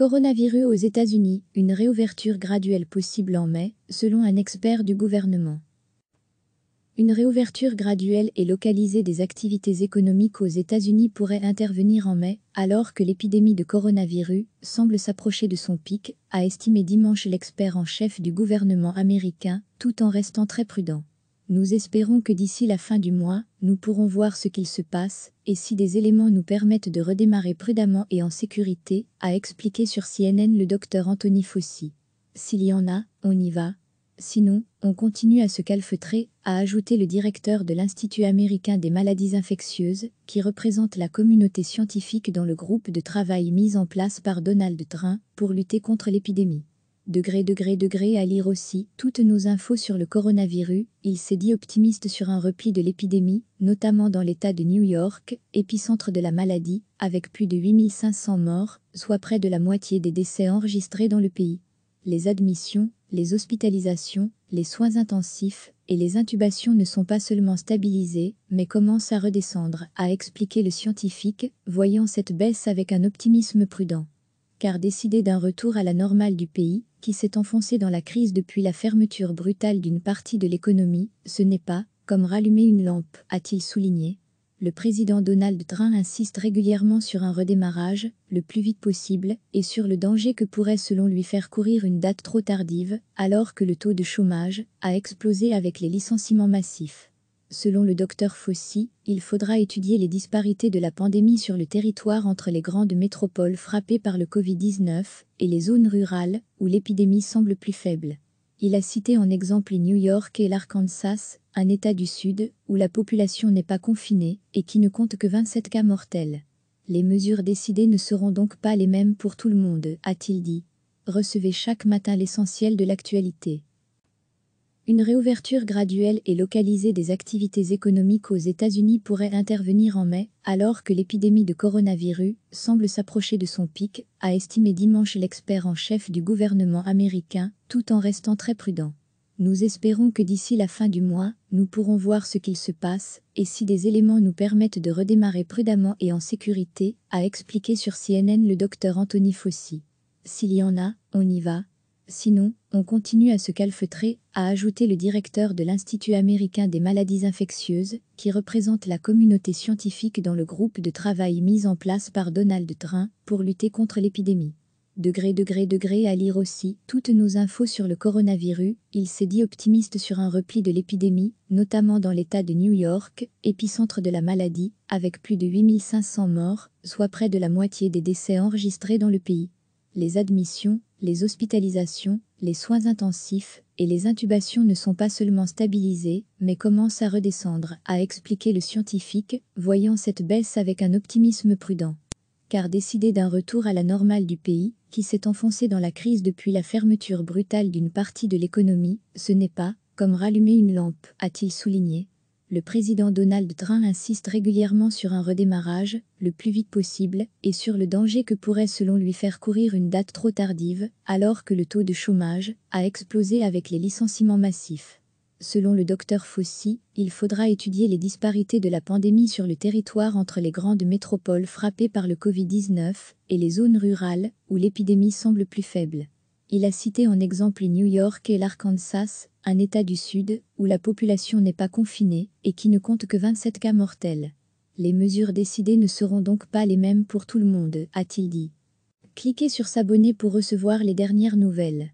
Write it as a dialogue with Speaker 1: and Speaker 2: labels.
Speaker 1: Coronavirus aux États-Unis, une réouverture graduelle possible en mai, selon un expert du gouvernement. Une réouverture graduelle et localisée des activités économiques aux États-Unis pourrait intervenir en mai, alors que l'épidémie de coronavirus semble s'approcher de son pic, a estimé dimanche l'expert en chef du gouvernement américain, tout en restant très prudent. Nous espérons que d'ici la fin du mois, nous pourrons voir ce qu'il se passe, et si des éléments nous permettent de redémarrer prudemment et en sécurité, a expliqué sur CNN le docteur Anthony Fauci. S'il y en a, on y va. Sinon, on continue à se calfeutrer, a ajouté le directeur de l'Institut américain des maladies infectieuses, qui représente la communauté scientifique dans le groupe de travail mis en place par Donald Trump pour lutter contre l'épidémie degré, degré, degré à lire aussi toutes nos infos sur le coronavirus. Il s'est dit optimiste sur un repli de l'épidémie, notamment dans l'État de New York, épicentre de la maladie, avec plus de 8500 morts, soit près de la moitié des décès enregistrés dans le pays. Les admissions, les hospitalisations, les soins intensifs et les intubations ne sont pas seulement stabilisées, mais commencent à redescendre, a expliqué le scientifique, voyant cette baisse avec un optimisme prudent car décider d'un retour à la normale du pays, qui s'est enfoncé dans la crise depuis la fermeture brutale d'une partie de l'économie, ce n'est pas comme rallumer une lampe, a-t-il souligné. Le président Donald Trump insiste régulièrement sur un redémarrage, le plus vite possible, et sur le danger que pourrait selon lui faire courir une date trop tardive, alors que le taux de chômage a explosé avec les licenciements massifs. Selon le docteur Fossi, il faudra étudier les disparités de la pandémie sur le territoire entre les grandes métropoles frappées par le Covid-19 et les zones rurales où l'épidémie semble plus faible. Il a cité en exemple New York et l'Arkansas, un État du Sud où la population n'est pas confinée et qui ne compte que 27 cas mortels. Les mesures décidées ne seront donc pas les mêmes pour tout le monde, a-t-il dit. Recevez chaque matin l'essentiel de l'actualité. Une réouverture graduelle et localisée des activités économiques aux États-Unis pourrait intervenir en mai, alors que l'épidémie de coronavirus semble s'approcher de son pic, a estimé dimanche l'expert en chef du gouvernement américain, tout en restant très prudent. Nous espérons que d'ici la fin du mois, nous pourrons voir ce qu'il se passe et si des éléments nous permettent de redémarrer prudemment et en sécurité, a expliqué sur CNN le docteur Anthony Fauci. S'il y en a, on y va, Sinon, on continue à se calfeutrer, a ajouté le directeur de l'Institut américain des maladies infectieuses, qui représente la communauté scientifique dans le groupe de travail mis en place par Donald Trump pour lutter contre l'épidémie. Degré, degré, degré à lire aussi toutes nos infos sur le coronavirus, il s'est dit optimiste sur un repli de l'épidémie, notamment dans l'État de New York, épicentre de la maladie, avec plus de 8500 morts, soit près de la moitié des décès enregistrés dans le pays. Les admissions, les hospitalisations, les soins intensifs et les intubations ne sont pas seulement stabilisées, mais commencent à redescendre, a expliqué le scientifique, voyant cette baisse avec un optimisme prudent. Car décider d'un retour à la normale du pays, qui s'est enfoncé dans la crise depuis la fermeture brutale d'une partie de l'économie, ce n'est pas, comme rallumer une lampe, a-t-il souligné le président Donald Trump insiste régulièrement sur un redémarrage, le plus vite possible, et sur le danger que pourrait selon lui faire courir une date trop tardive, alors que le taux de chômage a explosé avec les licenciements massifs. Selon le docteur Fossi, il faudra étudier les disparités de la pandémie sur le territoire entre les grandes métropoles frappées par le Covid-19 et les zones rurales, où l'épidémie semble plus faible. Il a cité en exemple New York et l'Arkansas, un État du Sud où la population n'est pas confinée et qui ne compte que 27 cas mortels. Les mesures décidées ne seront donc pas les mêmes pour tout le monde, a-t-il dit. Cliquez sur s'abonner pour recevoir les dernières nouvelles.